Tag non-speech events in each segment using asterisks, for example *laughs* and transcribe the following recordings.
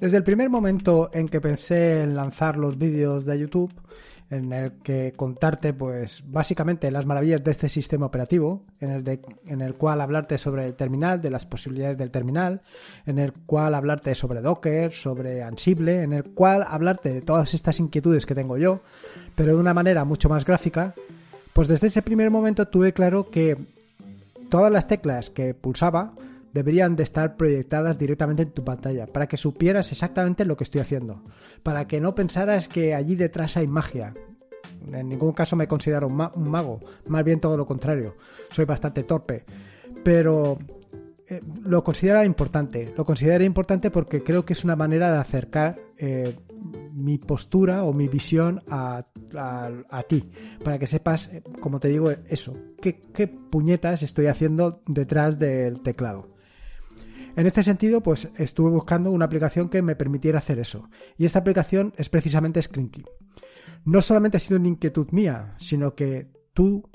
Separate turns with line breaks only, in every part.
Desde el primer momento en que pensé en lanzar los vídeos de YouTube, en el que contarte, pues, básicamente las maravillas de este sistema operativo, en el, en el cual hablarte sobre el terminal, de las posibilidades del terminal, en el cual hablarte sobre Docker, sobre Ansible, en el cual hablarte de todas estas inquietudes que tengo yo, pero de una manera mucho más gráfica, pues desde ese primer momento tuve claro que todas las teclas que pulsaba deberían de estar proyectadas directamente en tu pantalla, para que supieras exactamente lo que estoy haciendo, para que no pensaras que allí detrás hay magia. En ningún caso me considero un, mago, más bien todo lo contrario, soy bastante torpe, pero eh, lo considero importante, lo considero importante porque creo que es una manera de acercar... Eh, mi postura o mi visión a, ti, para que sepas, eh, como te digo, eso, qué puñetas estoy haciendo detrás del teclado. En este sentido, pues estuve buscando una aplicación que me permitiera hacer eso, y esta aplicación es precisamente Screenkey. No solamente ha sido una inquietud mía, sino que tú,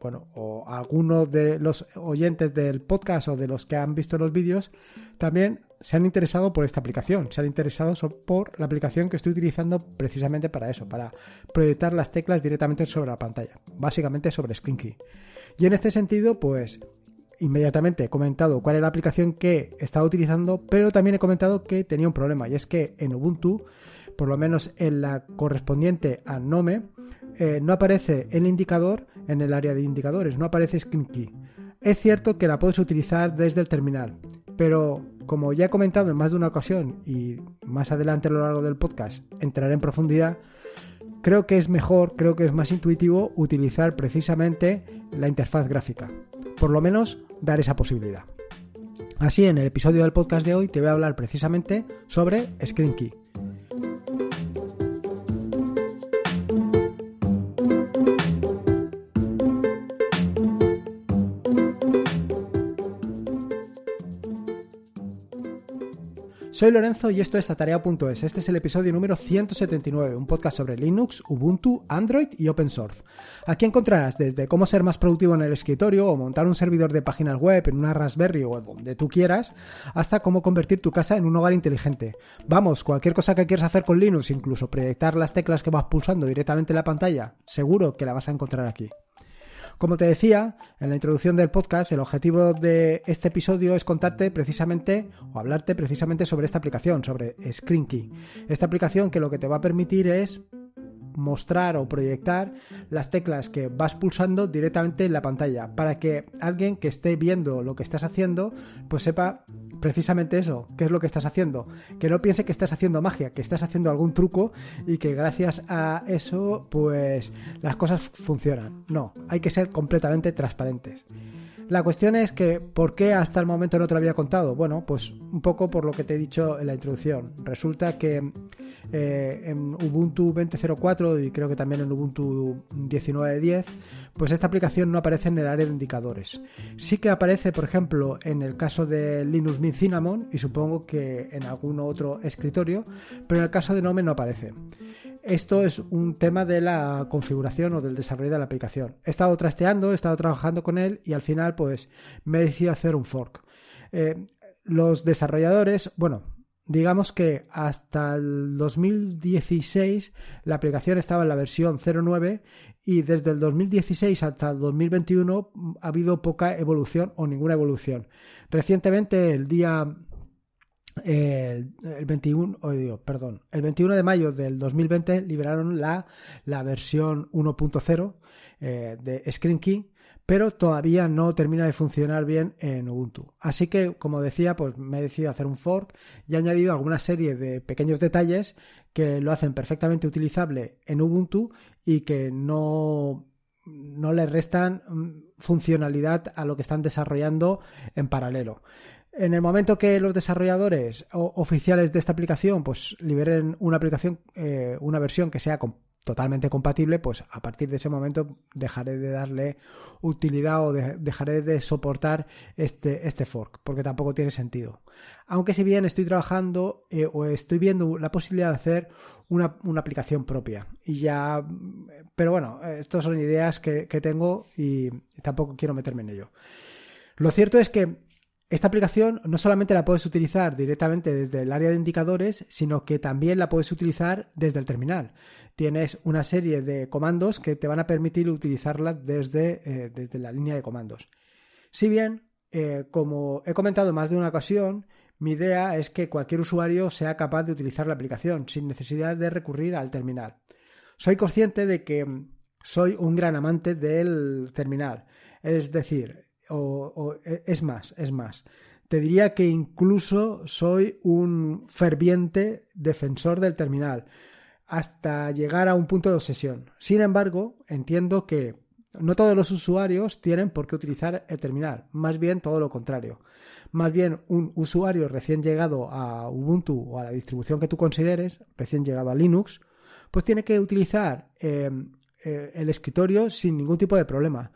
bueno, o alguno de los oyentes del podcast o de los que han visto los vídeos, también se han interesado por esta aplicación, se han interesado por la aplicación que estoy utilizando precisamente para eso, para proyectar las teclas directamente sobre la pantalla, básicamente sobre Screenkey. Y en este sentido, pues inmediatamente he comentado cuál es la aplicación que estaba utilizando, pero también he comentado que tenía un problema y es que en Ubuntu, por lo menos en la correspondiente a Nome, eh, no aparece el indicador en el área de indicadores, no aparece Screen Es cierto que la puedes utilizar desde el terminal, pero como ya he comentado en más de una ocasión y más adelante a lo largo del podcast entraré en profundidad, creo que es mejor, creo que es más intuitivo utilizar precisamente la interfaz gráfica por lo menos dar esa posibilidad. Así, en el episodio del podcast de hoy te voy a hablar precisamente sobre ScreenKey. Soy Lorenzo y esto es Atarea.es. Este es el episodio número 179, un podcast sobre Linux, Ubuntu, Android y Open Source. Aquí encontrarás desde cómo ser más productivo en el escritorio o montar un servidor de páginas web en una Raspberry o donde tú quieras, hasta cómo convertir tu casa en un hogar inteligente. Vamos, cualquier cosa que quieras hacer con Linux, incluso proyectar las teclas que vas pulsando directamente en la pantalla, seguro que la vas a encontrar aquí. Como te decía en la introducción del podcast, el objetivo de este episodio es contarte precisamente o hablarte precisamente sobre esta aplicación, sobre ScreenKey. Esta aplicación que lo que te va a permitir es mostrar o proyectar las teclas que vas pulsando directamente en la pantalla para que alguien que esté viendo lo que estás haciendo pues sepa precisamente eso, qué es lo que estás haciendo, que no piense que estás haciendo magia, que estás haciendo algún truco y que gracias a eso pues las cosas funcionan. No, hay que ser completamente transparentes. La cuestión es que, ¿por qué hasta el momento no te lo había contado? Bueno, pues un poco por lo que te he dicho en la introducción. Resulta que eh, en Ubuntu 20.04 y creo que también en Ubuntu 19.10, pues esta aplicación no aparece en el área de indicadores. Sí que aparece, por ejemplo, en el caso de Linux Mint Cinnamon y supongo que en algún otro escritorio, pero en el caso de Nome no aparece esto es un tema de la configuración o del desarrollo de la aplicación. He estado trasteando, he estado trabajando con él y al final pues me he decidido hacer un fork. Eh, los desarrolladores, bueno, digamos que hasta el 2016 la aplicación estaba en la versión 09 y desde el 2016 hasta el 2021 ha habido poca evolución o ninguna evolución. Recientemente, el día el, 21, perdón, el 21 de mayo del 2020 liberaron la, la versión 1.0 eh, de ScreenKey pero todavía no termina de funcionar bien en Ubuntu. Así que, como decía, pues me he decidido hacer un fork y he añadido alguna serie de pequeños detalles que lo hacen perfectamente utilizable en Ubuntu y que no, no le restan mm, funcionalidad a lo que están desarrollando en paralelo. En el momento que los desarrolladores oficiales de esta aplicación pues liberen una aplicación, eh, una versión que sea totalmente compatible, pues a partir de ese momento dejaré de darle utilidad o dejaré de soportar este, este fork, porque tampoco tiene sentido. Aunque si bien estoy trabajando eh, o estoy viendo la posibilidad de hacer una, aplicación propia. Y ya, pero bueno, estas son ideas que tengo y tampoco quiero meterme en ello. Lo cierto es que esta aplicación no solamente la puedes utilizar directamente desde el área de indicadores, sino que también la puedes utilizar desde el terminal. Tienes una serie de comandos que te van a permitir utilizarla desde, eh, la línea de comandos. Si bien, eh, como he comentado más de una ocasión, mi idea es que cualquier usuario sea capaz de utilizar la aplicación sin necesidad de recurrir al terminal. Soy consciente de que mm, soy un gran amante del terminal. Es decir, o, e, es más, es más. Te diría que incluso soy un ferviente defensor del terminal, hasta llegar a un punto de obsesión. Sin embargo, entiendo que no todos los usuarios tienen por qué utilizar el terminal, más bien todo lo contrario. Más bien un usuario recién llegado a Ubuntu o a la distribución que tú consideres, recién llegado a Linux, pues tiene que utilizar eh, eh, el escritorio sin ningún tipo de problema.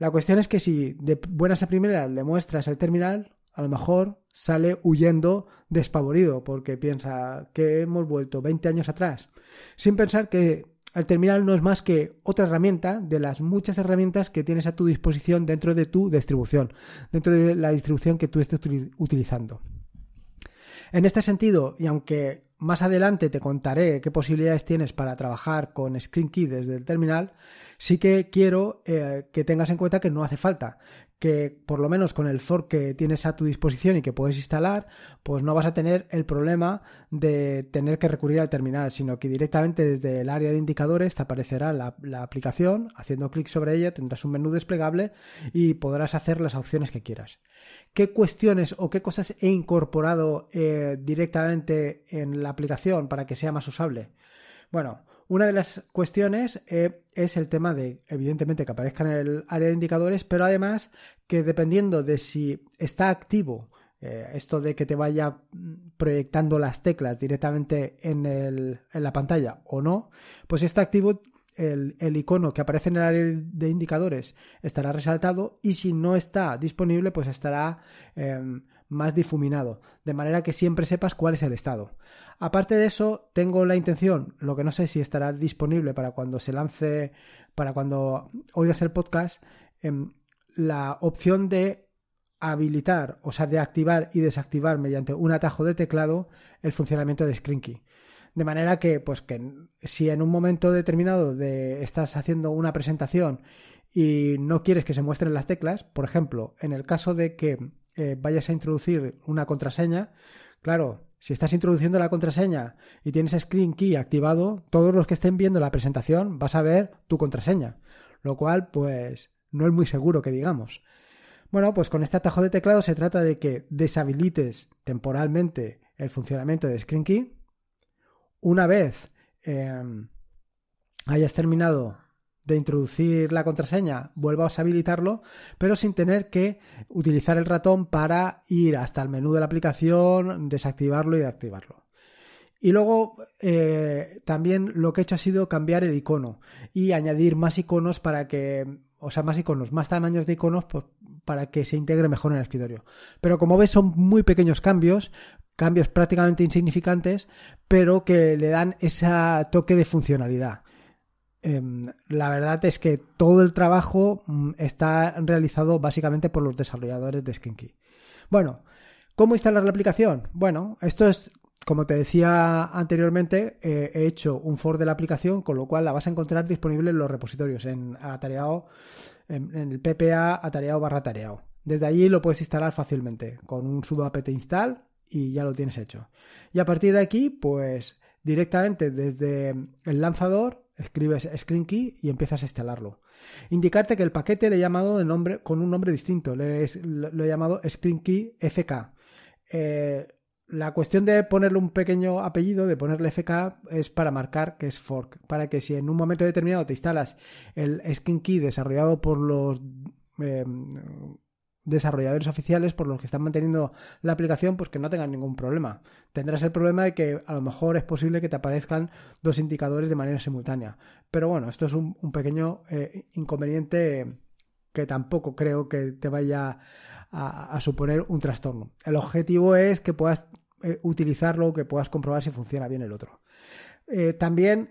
La cuestión es que si de buenas a primeras le muestras el terminal, a lo mejor sale huyendo despavorido porque piensa que hemos vuelto 20 años atrás, sin pensar que el terminal no es más que otra herramienta de las muchas herramientas que tienes a tu disposición dentro de tu distribución, dentro de la distribución que tú estés utilizando. En este sentido, y aunque más adelante te contaré qué posibilidades tienes para trabajar con ScreenKey desde el terminal, sí que quiero eh, que tengas en cuenta que no hace falta que por lo menos con el fork que tienes a tu disposición y que puedes instalar, pues no vas a tener el problema de tener que recurrir al terminal, sino que directamente desde el área de indicadores te aparecerá la, aplicación, haciendo clic sobre ella tendrás un menú desplegable y podrás hacer las opciones que quieras. ¿Qué cuestiones o qué cosas he incorporado eh, directamente en la aplicación para que sea más usable? Bueno, una de las cuestiones eh, es el tema de, evidentemente, que aparezca en el área de indicadores, pero además que dependiendo de si está activo, eh, esto de que te vaya mm, proyectando las teclas directamente en, la pantalla o no, pues si está activo, el, el, icono que aparece en el área de indicadores estará resaltado y si no está disponible, pues estará... Em, más difuminado, de manera que siempre sepas cuál es el estado. Aparte de eso, tengo la intención, lo que no sé si estará disponible para cuando se lance, para cuando oigas el podcast, em, la opción de habilitar, o sea, de activar y desactivar mediante un atajo de teclado el funcionamiento de ScreenKey. De manera que, pues que si en un momento determinado estás haciendo una presentación y no quieres que se muestren las teclas, por ejemplo, en el caso de que vayas a introducir una contraseña, claro, si estás introduciendo la contraseña y tienes Screen Key activado, todos los que estén viendo la presentación vas a ver tu contraseña, lo cual pues no es muy seguro que digamos. Bueno, pues con este atajo de teclado se trata de que deshabilites temporalmente el funcionamiento de Screen Key. Una vez eh, hayas terminado de introducir la contraseña, vuelva a habilitarlo, pero sin tener que utilizar el ratón para ir hasta el menú de la aplicación, desactivarlo y activarlo. Y luego eh, también lo que he hecho ha sido cambiar el icono y añadir más iconos para que, o sea, más iconos, más tamaños de iconos pues, para que se integre mejor en el escritorio. Pero como ves son muy pequeños cambios, cambios prácticamente insignificantes, pero que le dan ese toque de funcionalidad. Em, la verdad es que todo el trabajo mm, está realizado básicamente por los desarrolladores de Skinky. Bueno, ¿cómo instalar la aplicación? Bueno, esto es, como te decía anteriormente, eh, he hecho un for de la aplicación, con lo cual la vas a encontrar disponible en los repositorios, en atareado, en, el ppa atareado barra atareado. Desde allí lo puedes instalar fácilmente con un sudo apt install y ya lo tienes hecho. Y a partir de aquí, pues directamente desde el lanzador Escribes Screen Key y empiezas a instalarlo. Indicarte que el paquete le he llamado de nombre, con un nombre distinto. Le, lo he llamado Screen FK. Eh, la cuestión de ponerle un pequeño apellido, de ponerle FK, es para marcar que es fork. Para que si en un momento determinado te instalas el ScreenKey desarrollado por los eh, desarrolladores oficiales por los que están manteniendo la aplicación, pues que no tengan ningún problema. Tendrás el problema de que a lo mejor es posible que te aparezcan dos indicadores de manera simultánea. Pero bueno, esto es un, pequeño eh, inconveniente que tampoco creo que te vaya a, suponer un trastorno. El objetivo es que puedas eh, utilizarlo, que puedas comprobar si funciona bien el otro. Eh, también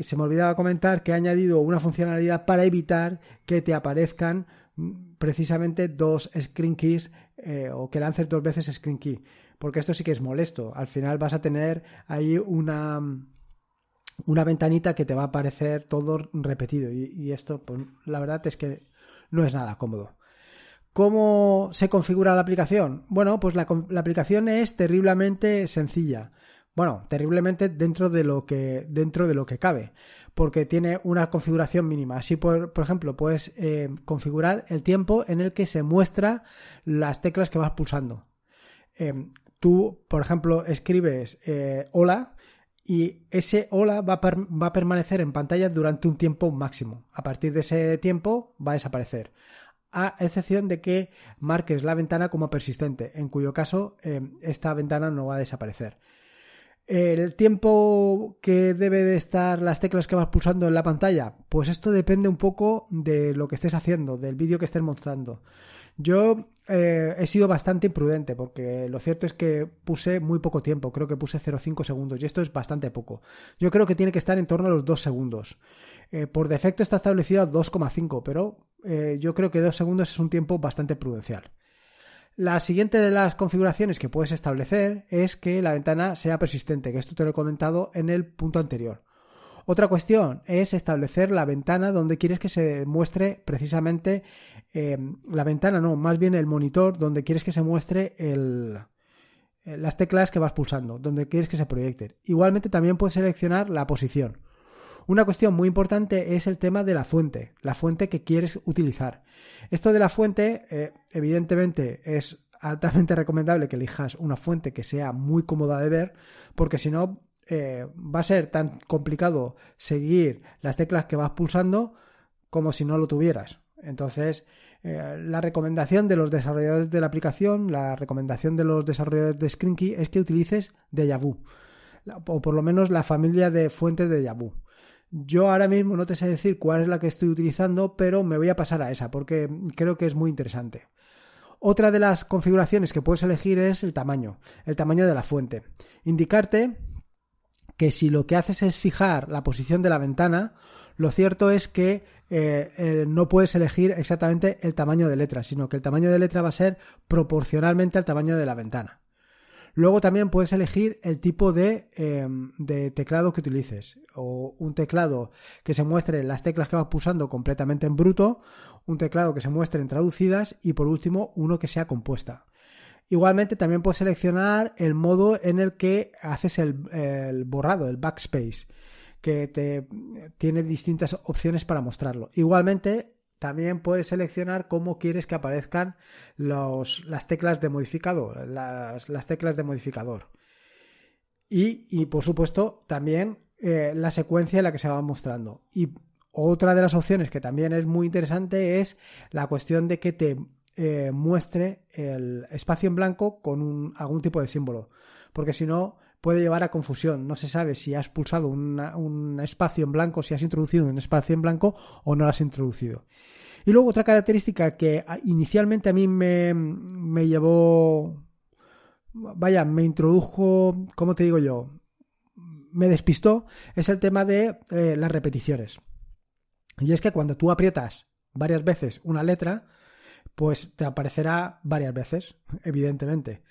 se me olvidaba comentar que he añadido una funcionalidad para evitar que te aparezcan Mm, precisamente dos screen keys eh, o que lances dos veces screen key, porque esto sí que es molesto. Al final vas a tener ahí una, mm, una ventanita que te va a aparecer todo repetido y, esto, pues la verdad es que no es nada cómodo. ¿Cómo se configura la aplicación? Bueno, pues la, la aplicación es terriblemente sencilla. Bueno, terriblemente dentro de lo que, dentro de lo que cabe, porque tiene una configuración mínima. Así, por, ejemplo, puedes eh, configurar el tiempo en el que se muestra las teclas que vas pulsando. Eh, tú, por ejemplo, escribes eh, hola y ese hola va a, permanecer en pantalla durante un tiempo máximo. A partir de ese tiempo va a desaparecer a excepción de que marques la ventana como persistente, en cuyo caso esta ventana no va a desaparecer. El tiempo que debe de estar las teclas que vas pulsando en la pantalla, pues esto depende un poco de lo que estés haciendo, del vídeo que estés mostrando. Yo eh, he sido bastante imprudente porque lo cierto es que puse muy poco tiempo, creo que puse 0,5 segundos y esto es bastante poco. Yo creo que tiene que estar en torno a los 2 segundos. Eh, por defecto está establecido a 2,5, pero eh, yo creo que 2 segundos es un tiempo bastante prudencial. La siguiente de las configuraciones que puedes establecer es que la ventana sea persistente, que esto te lo he comentado en el punto anterior. Otra cuestión es establecer la ventana donde quieres que se muestre precisamente eh, la ventana, no, más bien el monitor donde quieres que se muestre eh, las teclas que vas pulsando, donde quieres que se proyecte. Igualmente también puedes seleccionar la posición. Una cuestión muy importante es el tema de la fuente, la fuente que quieres utilizar. Esto de la fuente, eh, evidentemente, es altamente *laughs* recomendable que elijas una fuente que sea muy cómoda de ver, porque si no, eh, va a ser tan complicado seguir las teclas que vas pulsando como si no lo tuvieras. Entonces, eh, la recomendación de los desarrolladores de la aplicación, la recomendación de los desarrolladores de Screenkey es que utilices Dejavu, o por lo menos la familia de fuentes de Dejavu. Yo ahora mismo no te sé decir cuál es la que estoy utilizando, pero me voy a pasar a esa porque creo que es muy interesante. Otra de las configuraciones que puedes elegir es el tamaño, el tamaño de la fuente. Indicarte que si lo que haces es fijar la posición de la ventana, lo cierto es que eh, eh, no puedes elegir exactamente el tamaño de letra, sino que el tamaño de letra va a ser proporcionalmente al tamaño de la ventana. Luego también puedes elegir el tipo em, de, teclado que utilices. O un teclado que se muestre las teclas que vas pulsando completamente en bruto, un teclado que se muestre en traducidas y por último uno que sea compuesta. Igualmente también puedes seleccionar el modo en el que haces el, el borrado, el backspace, que te, tiene distintas opciones para mostrarlo. Igualmente también puedes seleccionar cómo quieres que aparezcan las teclas de modificador, las, teclas de modificador. Y, por supuesto, también eh, la secuencia en la que se va mostrando. Y otra de las opciones que también es muy interesante es la cuestión de que te eh, muestre el espacio en blanco con algún tipo de símbolo. Porque si no, puede llevar a confusión. No se sabe si has pulsado un espacio en blanco, si has introducido un espacio en blanco o no lo has introducido. Y luego otra característica que ah, inicialmente a mí me, llevó, vaya, me introdujo, ¿cómo te digo yo? Me despistó, es el tema de eh, las repeticiones. Y es que cuando tú aprietas varias veces una letra, pues te aparecerá varias veces, evidentemente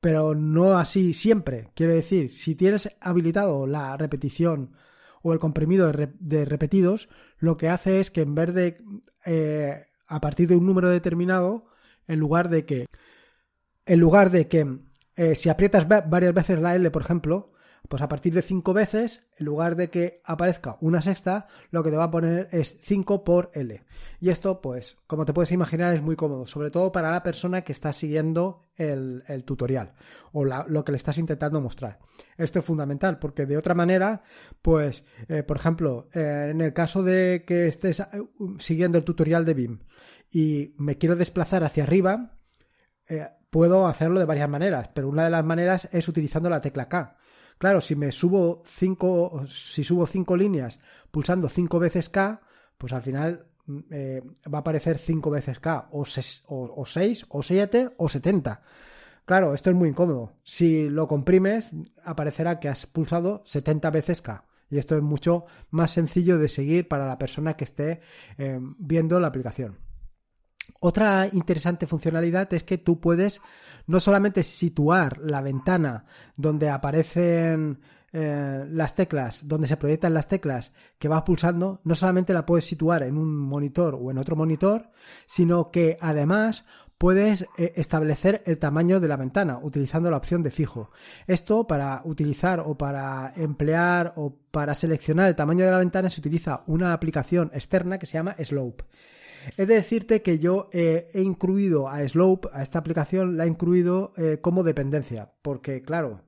pero no así siempre. Quiero decir, si tienes habilitado la repetición o el comprimido de, repetidos, lo que hace es que en vez de eh, a partir de un número determinado, en lugar de que en lugar de que eh, si aprietas varias veces la L, por ejemplo, pues a partir de cinco veces, en lugar de que aparezca una sexta, lo que te va a poner es 5 por L. Y esto, pues, como te puedes imaginar, es muy cómodo, sobre todo para la persona que está siguiendo el, tutorial o lo que le estás intentando mostrar. Esto es fundamental, porque de otra manera, pues, eh, por ejemplo, eh, en el caso de que estés eh, um, siguiendo el tutorial de BIM y me quiero desplazar hacia arriba, puedo hacerlo de varias maneras, pero una de las maneras es utilizando la tecla K. Claro, si me subo cinco, si subo cinco líneas pulsando cinco veces K, pues al final mm, eh, va a aparecer cinco veces K, o, 6, o, 7, o siete, o setenta. Claro, esto es muy incómodo. Si lo comprimes, aparecerá que has pulsado 70 veces K. Y esto es mucho más sencillo de seguir para la persona que esté eh, viendo la aplicación. Otra interesante funcionalidad es que tú puedes no solamente situar la ventana donde aparecen eh, las teclas, donde se proyectan las teclas que vas pulsando, no solamente la puedes situar en un monitor o en otro monitor, sino que además puedes eh, establecer el tamaño de la ventana utilizando la opción de fijo. Esto para utilizar o para emplear o para seleccionar el tamaño de la ventana se utiliza una aplicación externa que se llama Slope. He de decirte que yo eh, he incluido a Slope, a esta aplicación, la he incluido eh, como dependencia, porque claro,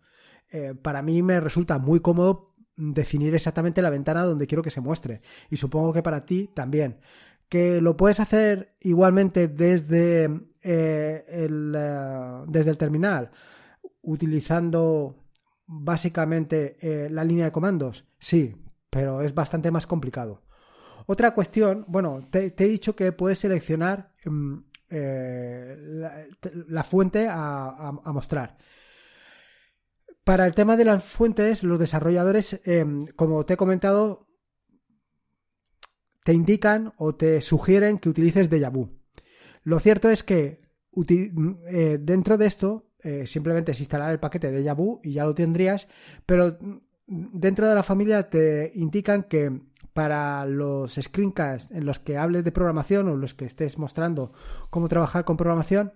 eh, para mí me resulta muy cómodo definir exactamente la ventana donde quiero que se muestre, y supongo que para ti también. Que lo puedes hacer igualmente desde, el, desde el terminal, utilizando básicamente la línea de comandos, sí, pero es bastante más complicado. Otra cuestión, bueno, te, he dicho que puedes seleccionar mm, eh, la, fuente a, mostrar. Para el tema de las fuentes, los desarrolladores, em, como te he comentado, te indican o te sugieren que utilices DejaVu. Lo cierto es que mm, eh, dentro de esto eh, simplemente es instalar el paquete DejaVu y ya lo tendrías, pero mm, dentro de la familia te indican que para los screencasts en los que hables de programación o los que estés mostrando cómo trabajar con programación,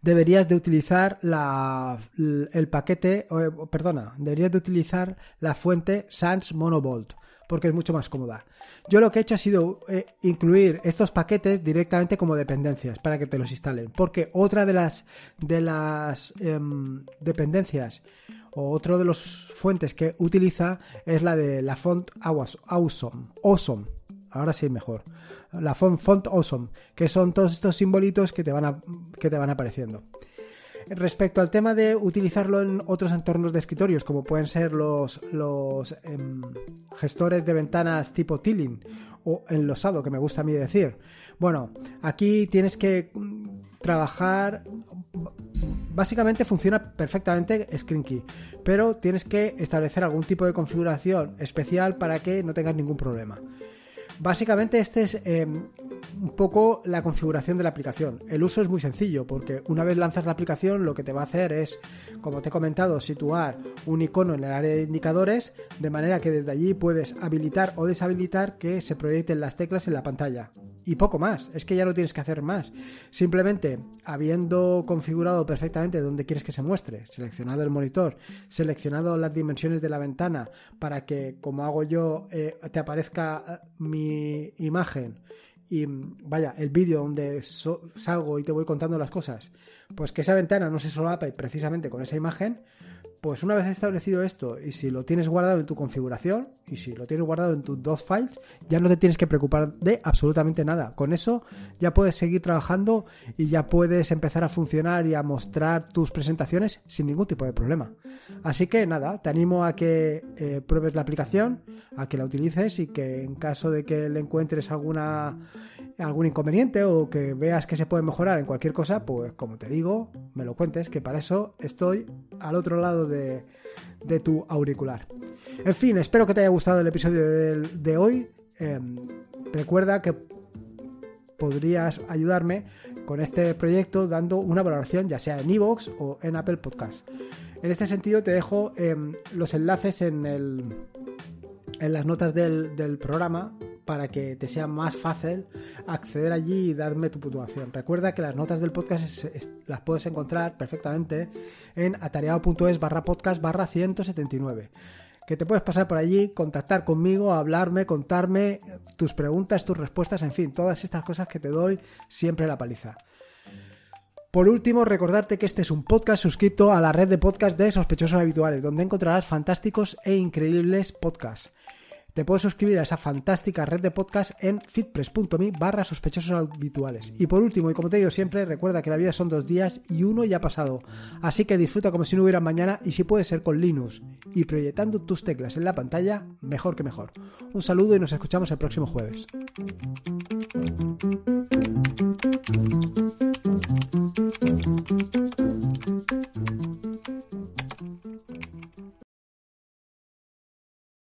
deberías de utilizar la, el paquete, perdona, deberías de utilizar la fuente Sans Monobolt porque es mucho más cómoda. Yo lo que he hecho ha sido eh, incluir estos paquetes directamente como dependencias para que te los instalen, porque otra de las, de las em, dependencias o otro de las fuentes que utiliza es la de la font Awesome. awesome ahora sí mejor. La font, font Awesome, que son todos estos simbolitos que te van, que te van apareciendo. Respecto al tema de utilizarlo en otros entornos de escritorios, como pueden ser los, em, gestores de ventanas tipo Tilling o enlosado, que me gusta a mí decir. Bueno, aquí tienes que mm, trabajar básicamente funciona perfectamente ScreenKey, pero tienes que establecer algún tipo de configuración especial para que no tengas ningún problema. Básicamente este es em, un poco la configuración de la aplicación. El uso es muy sencillo porque una vez lanzas la aplicación lo que te va a hacer es, como te he comentado, situar un icono en el área de indicadores de manera que desde allí puedes habilitar o deshabilitar que se proyecten las teclas en la pantalla. Y poco más, es que ya no tienes que hacer más. Simplemente habiendo configurado perfectamente dónde quieres que se muestre, seleccionado el monitor, seleccionado las dimensiones de la ventana para que, como hago yo, eh, te aparezca eh, mi imagen y mm, vaya, el vídeo donde salgo y te voy contando las cosas, pues que esa ventana no se solapa precisamente con esa imagen, pues una vez establecido esto, y si lo tienes guardado en tu configuración, y si lo tienes guardado en tus dos files, ya no te tienes que preocupar de absolutamente nada. Con eso ya puedes seguir trabajando y ya puedes empezar a funcionar y a mostrar tus presentaciones sin ningún tipo de problema. Así que nada, te animo a que eh, pruebes la aplicación, a que la utilices y que en caso de que le encuentres alguna algún inconveniente o que veas que se puede mejorar en cualquier cosa, pues como te digo, me lo cuentes, que para eso estoy al otro lado de de, tu auricular. En fin, espero que te haya gustado el episodio de, hoy. Em, recuerda que podrías ayudarme con este proyecto dando una valoración, ya sea en iVoox o en Apple Podcast. En este sentido, te dejo em, los enlaces en el en las notas del, programa para que te sea más fácil acceder allí y darme tu puntuación. Recuerda que las notas del podcast las puedes encontrar perfectamente en atareado.es barra podcast barra 179. Que te puedes pasar por allí, contactar conmigo, hablarme, contarme tus preguntas, tus respuestas, en fin, todas estas cosas que te doy siempre la paliza. Por último, recordarte que este es un podcast suscrito a la red de podcast de sospechosos habituales, donde encontrarás fantásticos e increíbles podcasts. Te puedes suscribir a esa fantástica red de podcast en fitpress.me barra sospechosos habituales. Y por último, y como te digo siempre, recuerda que la vida son dos días y uno ya ha pasado. Así que disfruta como si no hubiera mañana y si puede ser con Linux y proyectando tus teclas en la pantalla, mejor que mejor. Un saludo y nos escuchamos el próximo jueves.